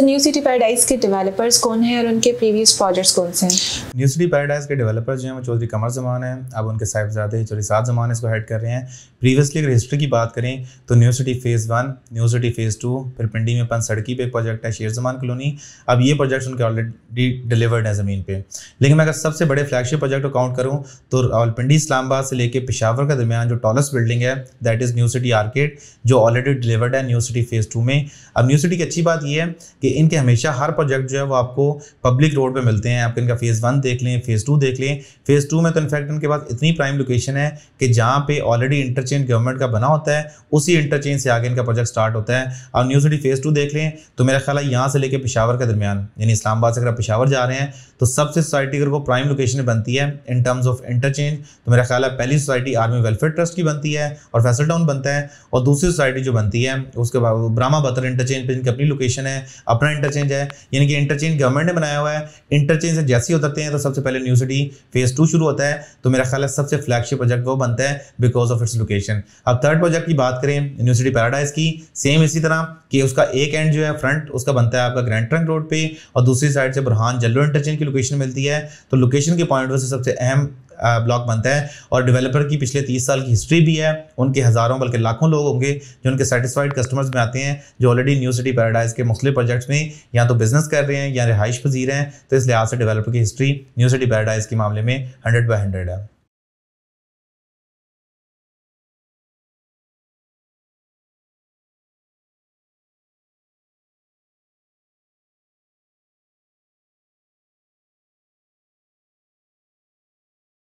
sir new city paradise के developers कौन हैं और उनके प्रीवियस प्रोजेक्ट्स कौन से हैं न्यू सिटी पैराडाइज के डेवलपर्स जो हैं वो चौधरी कमर जमान हैं अब उनके साहिबजादे चौधरी सात जमान इसको हेड कर रहे हैं प्रीवियसली अगर हिस्ट्री की बात करें तो new city phase one new city phase two फिर पिंडी में अपन सड़की पर प्रोजेक्ट है शेर जमान कलोनी अब ये प्रोजेक्ट्स उनके ऑलरेडी डिलीवर्ड हैं ज़मीन पर लेकिन मैं अगर सबसे बड़े फ्लैगशिप प्रोजेक्ट को काउंट करूँ तो रावलपिंडी इस्लामाबाद से लेकर पिशावर के दरमियान जो टॉलेस्ट बिल्डिंग है that is new city arcade जो ऑलरेडी डिलीवर्ड है न्यू सिटी फेज़ टू में अब न्यू सिटी की अच्छी बात यह है कि इनके हमेशा हर प्रोजेक्ट जो है वो आपको पब्लिक रोड पर मिलते हैं आप इनका फेज़ वन देख लें फेज़ टू देख लें फेज़ टू में तो इनफैक्ट इनके पास इतनी प्राइम लोकेशन है कि जहाँ पे ऑलरेडी इंटरचेंज गवर्नमेंट का बना होता है उसी इंटरचेंज से आगे इनका प्रोजेक्ट स्टार्ट होता है और न्यू सिटी फेज़ टू देख लें तो मेरा ख्याल है यहाँ से लेकर पिशावर के दरमियान यानी इस्लामाबाद से अगर आप पिशावर जा रहे हैं तो सबसे सोसाइटी अगर वो प्राइम लोकेशन बनती है इन टर्म्स ऑफ इंटरचेंज तो मेरा ख्याल है पहली सोसाइटी आर्मी वेलफेयर ट्रस्ट की बनती है और फैसल टाउन बनता है और दूसरी सोसाइटी जो बनती है उसके बाद ब्रामा बतर इंटरचेंज पर इनकी अपनी लोकेशन है अब अपना इंटरचेंज है यानी कि इंटरचेंज गवर्नमेंट ने बनाया हुआ है इंटरचेंज से जैसे ही उतरते हैं तो सबसे पहले न्यू सिटी फेज टू शुरू होता है तो मेरा ख्याल है सबसे फ्लैगशिप प्रोजेक्ट वो बनता है बिकॉज ऑफ इट्स लोकेशन अब थर्ड प्रोजेक्ट की बात करें न्यू सिटी पैराडाइज की सेम इसी तरह कि उसका एक एंड जो है फ्रंट उसका बनता है आपका ग्रैंड ट्रंक रोड पे और दूसरी साइड से बुरहान जल्लो इंटरचेंज की लोकेशन मिलती है तो लोकेशन के पॉइंट ऑफ से सबसे अहम ब्लॉक बनता है और डेवलपर की पिछले तीस साल की हिस्ट्री भी है उनके हज़ारों बल्कि लाखों लोग होंगे जो उनके सेटिसफाइड कस्टमर्स में आते हैं जो ऑलरेडी न्यू सिटी पैराडाइज के मुख्तु प्रोजेक्ट्स में या तो बिजनेस कर रहे हैं या रिहाइश पजीर हैं तो इस लिहाज से डेवलपर की हिस्ट्री न्यू सिटी पैराडाइज के मामले में हंड्रेड बाई हंड्रेड है